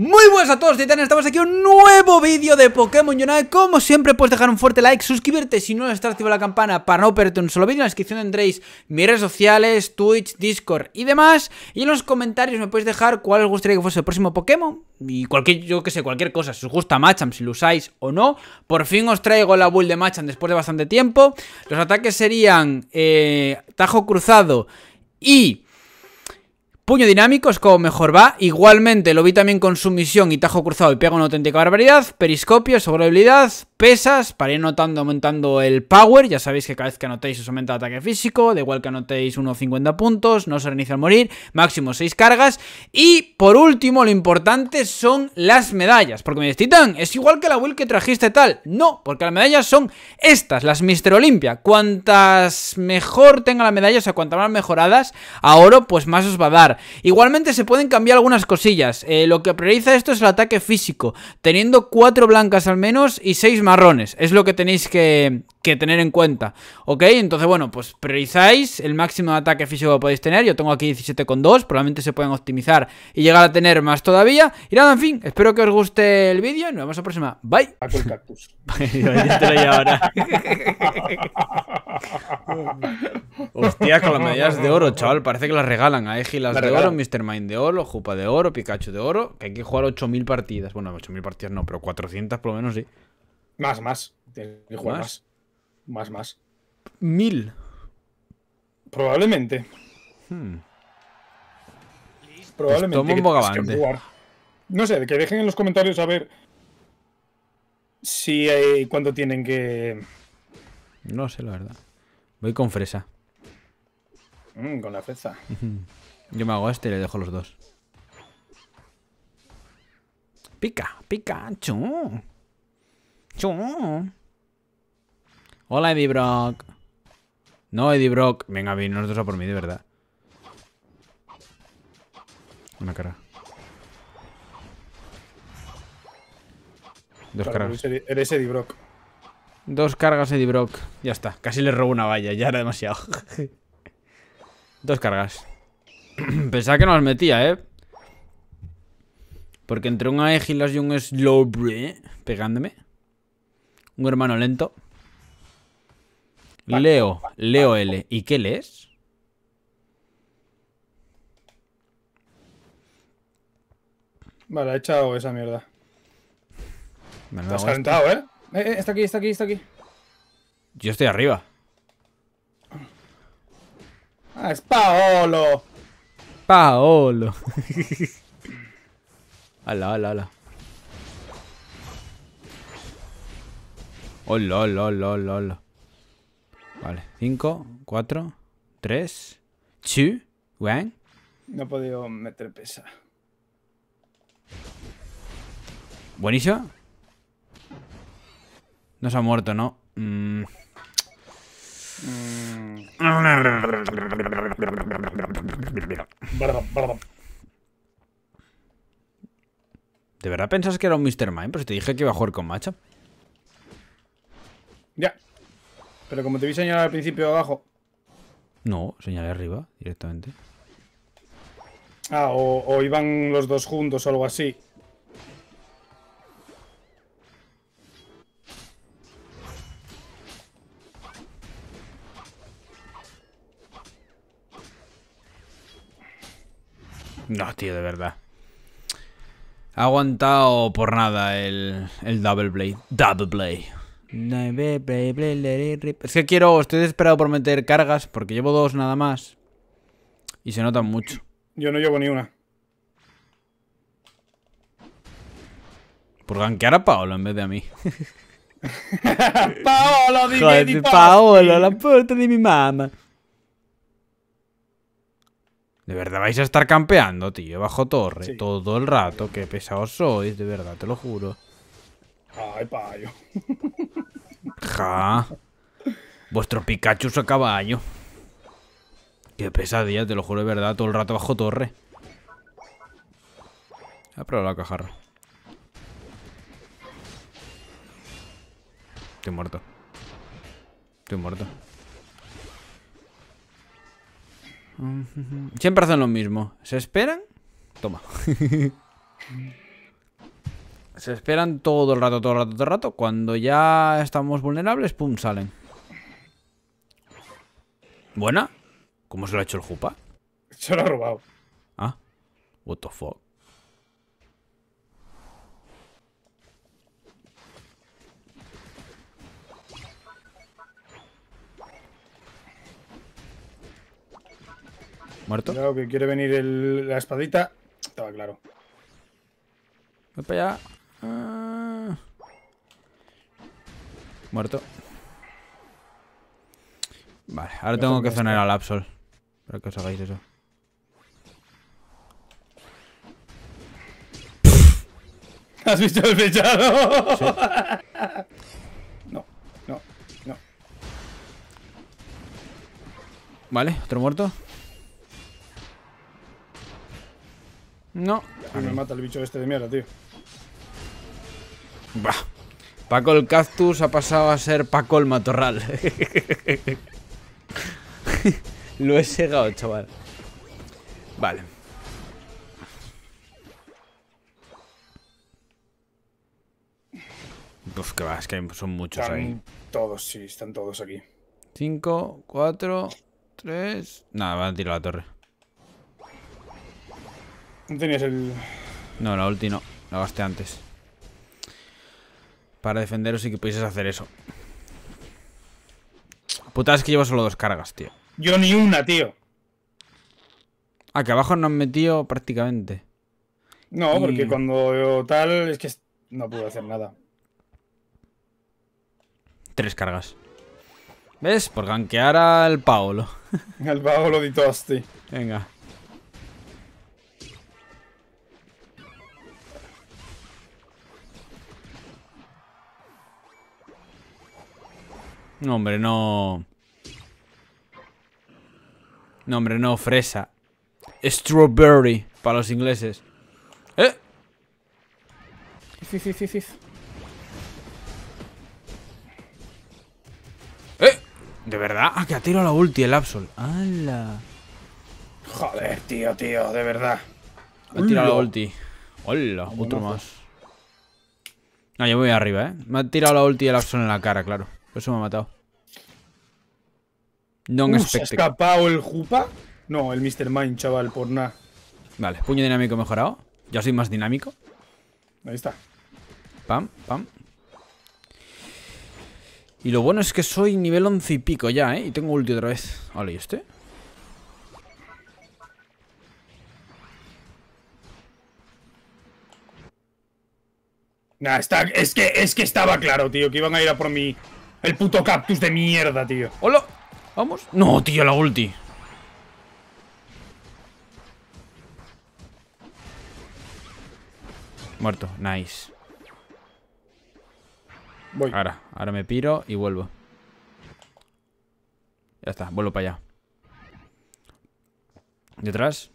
Muy buenas a todos titanes, estamos aquí un nuevo vídeo de Pokémon Unite Como siempre puedes dejar un fuerte like, suscribirte si no está activado la campana para no perderte un solo vídeo En la descripción tendréis mis redes sociales, Twitch, Discord y demás Y en los comentarios me podéis dejar cuál os gustaría que fuese el próximo Pokémon Y cualquier, yo que sé, cualquier cosa, si os gusta Macham, si lo usáis o no Por fin os traigo la build de Macham después de bastante tiempo Los ataques serían eh, Tajo Cruzado y... Puño dinámico es como mejor va. Igualmente lo vi también con sumisión y tajo cruzado y pega una auténtica barbaridad. Periscopio, sobre habilidad, pesas para ir notando, aumentando el power. Ya sabéis que cada vez que anotéis os aumenta el ataque físico, da igual que anotéis 1,50 puntos, no se reinicia al morir, máximo 6 cargas. Y por último, lo importante son las medallas, porque me dice, Titán, es igual que la Will que trajiste tal. No, porque las medallas son estas, las Mister Olimpia. Cuantas mejor tenga la medalla, o sea, cuantas más mejoradas a oro, pues más os va a dar. Igualmente se pueden cambiar algunas cosillas. Eh, lo que prioriza esto es el ataque físico, teniendo 4 blancas al menos y 6 marrones. Es lo que tenéis que, tener en cuenta. ¿Ok? Entonces, bueno, pues priorizáis el máximo de ataque físico que podéis tener. Yo tengo aquí 17,2. Probablemente se pueden optimizar y llegar a tener más todavía. Y nada, en fin, espero que os guste el vídeo. Y nos vemos la próxima. Bye. a cactus. Hostia, con las medallas de oro, chaval. Parece que las regalan a las de oro, Mr. Mind de oro, Jupa de oro, Pikachu de oro. Que hay que jugar 8.000 partidas. Bueno, 8.000 partidas no, pero 400 por lo menos sí. Más, más. más. Más, más. más. Mil. Probablemente. Hmm. Probablemente. No sé, que dejen en los comentarios a ver si hay, eh, cuánto tienen que. No sé, la verdad. Voy con fresa. Mm, con la fresa. Yo me hago este y le dejo los dos. Pica, pica, chum. Hola, Eddie Brock. No, Eddie Brock. Venga, ven nosotros a por mí, de verdad. Una cara. Dos cargas. Eres Eddie Brock. Dos cargas, Eddie Brock. Ya está. Casi le robo una valla. Ya era demasiado. Dos cargas. Pensaba que no las metía, ¿eh? Porque entre un Aegilas y un Slowbre pegándome. Un hermano lento. Leo, Leo L. ¿Y qué lees? Vale, he echado esa mierda. Me calentado, este. ¿eh? Eh, ¿eh? Está aquí, está aquí, está aquí. Yo estoy arriba. Ah, es Paolo. Paolo. la, ala, ala. Hola, oh, hola, hola, hola, Vale, 5, 4, 3, 2, 1. No he podido meter pesa. Buenísimo. No se ha muerto, ¿no? Mmm. ¿De verdad pensás que era un Mr. Mime? Pues te dije que iba a jugar con Macho. Ya. Pero como te vi señalar al principio abajo. No, señalé arriba directamente. Ah, o, iban los dos juntos o algo así. No, tío, de verdad. Ha aguantado por nada el, el Double Blade. Double Blade. Es que quiero, estoy desesperado por meter cargas porque llevo dos nada más. Y se notan mucho. Yo no llevo ni una. Por ganquear a Paolo en vez de a mí. Paolo, dime Paolo, la puerta de mi mamá. De verdad vais a estar campeando, tío, bajo torre, todo el rato. Qué pesados sois, de verdad, te lo juro. Ay, payo. Ja. Vuestro Pikachu a caballo. Qué pesadilla, te lo juro de verdad. Todo el rato bajo torre. A probar la cajarra. Estoy muerto. Estoy muerto. Siempre hacen lo mismo. ¿Se esperan? Toma. Se esperan todo el rato, todo el rato, todo el rato. Cuando ya estamos vulnerables, pum, salen. Buena. ¿Cómo se lo ha hecho el Jupa? Se lo ha robado. Ah. What the fuck. Muerto. Claro que quiere venir la espadita. Estaba claro. Voy para Ah. Muerto. Vale, ahora tengo que zonar al Absol. Para que os hagáis eso. ¿Has visto el flechado? No, no, no. Vale, otro muerto. No. me mata el bicho este de mierda, tío. Paco el cactus ha pasado a ser Paco el matorral. Lo he segado, chaval. Vale. Uf, que va, es que son muchos ahí. Todos, sí, están todos aquí. Cinco, cuatro Tres, Nada, van a tirar la torre. ¿No tenías el.? No, la ulti no. La gasté antes para defenderos y que pudieses hacer eso. Puta, es que llevo solo dos cargas, tío. Yo ni una, tío. Ah, abajo no han metido prácticamente. No, porque cuando tal es que no puedo hacer nada. Tres cargas. ¿Ves? Por ganquear al Paolo. Al Paolo di Tosti. Venga. No, hombre, no... No, hombre, no, fresa. Strawberry, para los ingleses. ¿Eh? Sí, sí, sí, sí. ¿Eh? ¿De verdad? Ah, que ha tirado la ulti el Absol. ¡Hala! Joder, tío, tío, de verdad. Ha tirado la ulti. Hola, otro más. No, yo voy arriba, ¿eh? Me ha tirado la ulti el Absol en la cara, claro. Por eso me ha matado. ¿No ¿Se escapado el Jupa? No, el Mr. Mind, chaval, por nada. Vale, puño dinámico mejorado. Ya soy más dinámico. Ahí está. Pam, pam. Y lo bueno es que soy nivel 11 y pico ya, ¿eh? Y tengo ulti otra vez. Vale, ¿y este? Nah, está, es, que, es que estaba claro, tío, que iban a ir a por mi el puto cactus de mierda, tío. ¡Hola! ¿Vamos? No, tío, la ulti. Muerto, nice. Voy. Ahora, ahora me piro y vuelvo. Ya está, vuelvo para allá. ¿Detrás?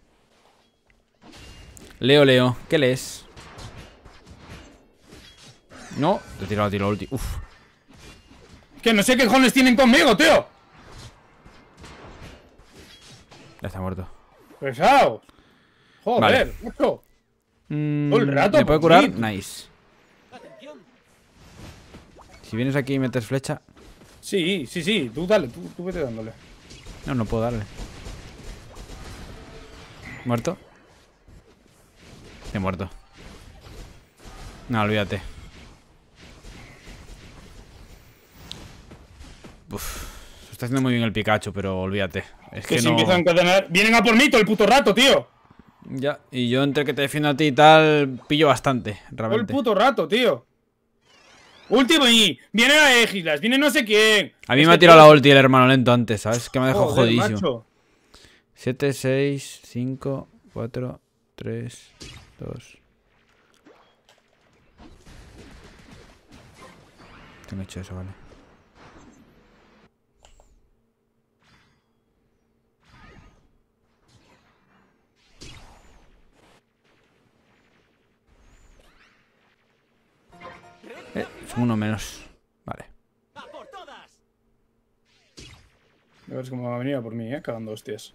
Leo, Leo, ¿qué lees? No, te he tirado, tiro ulti. Uf. Que no sé qué jones tienen conmigo, tío. Ya está muerto. Pesado. Joder, mucho. Mm, rato. ¿Me puede curar? Nice. Si vienes aquí y metes flecha. Sí, sí, sí. Tú dale, tú, tú vete dándole. No, no puedo darle. ¿Muerto? He muerto. No, olvídate. Está haciendo muy bien el Pikachu, pero olvídate. Es que, si empiezan a encadenar... ¡Vienen a por mí todo el puto rato, tío! Ya, y yo entre que te defiendo a ti y tal, pillo bastante, realmente. Todo el puto rato, tío. Último y viene a Egislas! viene no sé quién. A mí me ha tirado la ulti el hermano lento antes, ¿sabes? Que me ha dejado 7, 6, 5, 4, 3, 2. he hecho eso, vale. Uno menos. Vale. A ver cómo va a venir a por mí, eh, cagando hostias.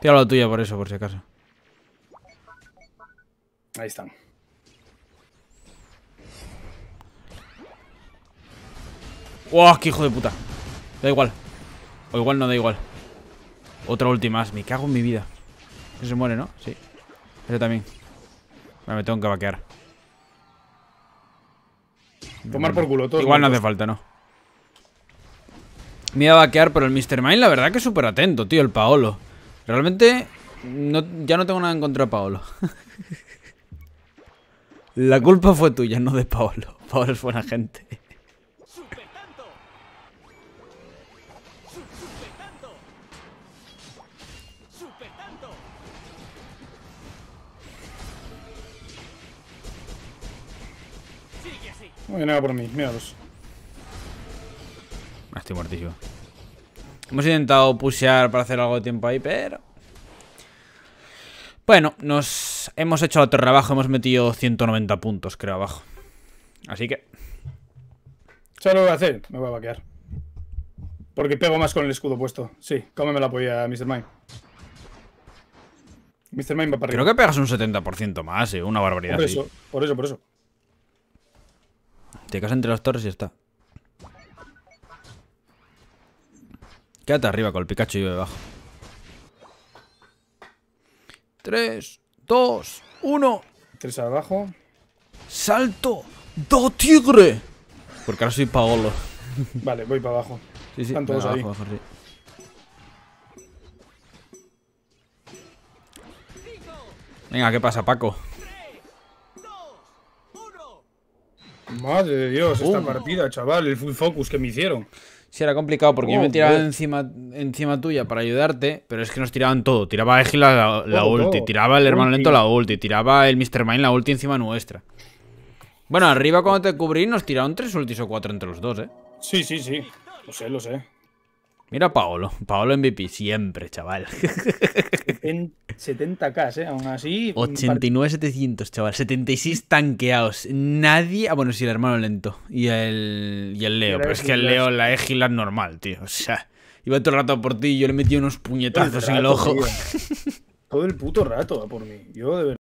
Tira tuya tuya por eso, por si acaso. Ahí están. ¡Wow! ¡Qué hijo de puta! Da igual. O igual no da igual. Otra última Me cago en mi vida. Ese se muere, ¿no? Sí. Ese también. me tengo que vaquear. Tomar por culo todo. Igual no hace falta, ¿no? Me iba a vaquear, pero el Mr. Mind la verdad que es súper atento, tío, el Paolo. Realmente ya no tengo nada en contra de Paolo. la culpa fue tuya, no de Paolo. Paolo es buena gente. No nada por mí, míralos. Ah, estoy muertísimo. Hemos intentado pushear para hacer algo de tiempo ahí, pero... Bueno, nos hemos hecho la torre abajo, hemos metido 190 puntos, creo, abajo. Así que... se lo voy a hacer, me voy a vaquear. Porque pego más con el escudo puesto. Sí, cómeme la polla, Mr. Mine. Mr. Mine va para arriba. Creo que pegas un 70% más, eh, una barbaridad. Por eso, por eso, por eso. Te casas entre las torres y está. Quédate arriba con el Pikachu y yo debajo. 3, 2, 1. Tres abajo. ¡Salto! ¡Do tigre! Porque ahora soy Paolo. Vale, voy para abajo. Sí, sí, Están todos ahí. Venga, ¿qué pasa, Paco? Madre de Dios, esta uh. partida, chaval, el full focus que me hicieron. Sí, era complicado porque yo me tiraba encima, encima tuya para ayudarte, pero es que nos tiraban todo. Tiraba a la, la ulti, tiraba el hermano lento la ulti, tiraba el Mr. Mine la ulti encima nuestra. Bueno, arriba cuando te cubrí nos tiraron tres ultis o cuatro entre los dos, ¿eh? Sí, sí, sí. Lo sé, lo sé. Mira a Paolo. Paolo MVP, siempre, chaval. 70k, ¿eh? Aún así. 89.700, chaval. 76 tanqueados. Nadie. Ah, bueno, sí, el hermano lento. Y el, y el Leo. pero es que el Leo, la Égila normal, tío. O sea, iba todo el rato por ti y yo le metí unos puñetazos en el ojo. Eh. Todo el puto rato a por mí. Yo, de